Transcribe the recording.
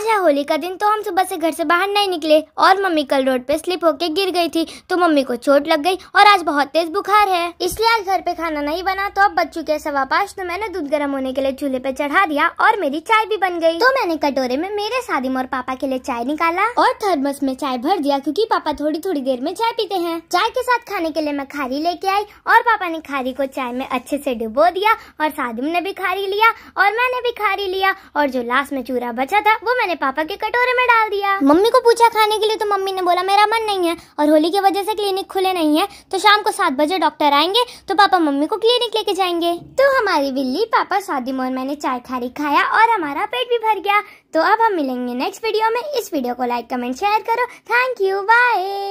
आज है होली का दिन तो हम सुबह से घर से बाहर नहीं निकले और मम्मी कल रोड पे स्लिप होके गिर गई थी तो मम्मी को चोट लग गई और आज बहुत तेज बुखार है इसलिए आज घर पे खाना नहीं बना तो अब बच्चों के सवा पास तो मैंने दूध गर्म होने के लिए चूल्हे पे चढ़ा दिया और मेरी चाय भी बन गई तो मैंने कटोरे में मेरे शादी और पापा के लिए चाय निकाला और थर्मस में चाय भर दिया क्यूँकी पापा थोड़ी थोड़ी देर में चाय पीते हैं चाय के साथ खाने के लिए मैं खारी लेके आई और पापा ने खारी को चाय में अच्छे से डुबो दिया और शादी ने भी खारी लिया और मैंने भी खारी लिया और जो लास्ट में चूरा बचा था वो मैंने मैंने पापा के कटोरे में डाल दिया मम्मी को पूछा खाने के लिए तो मम्मी ने बोला मेरा मन नहीं है और होली की वजह से क्लिनिक खुले नहीं है तो शाम को सात बजे डॉक्टर आएंगे तो पापा मम्मी को क्लिनिक लेके जाएंगे तो हमारी बिल्ली पापा शादी मोहन मैंने चाय खारी खाया और हमारा पेट भी भर गया तो अब हम मिलेंगे नेक्स्ट वीडियो में इस वीडियो को लाइक कमेंट शेयर करो थैंक यू बाय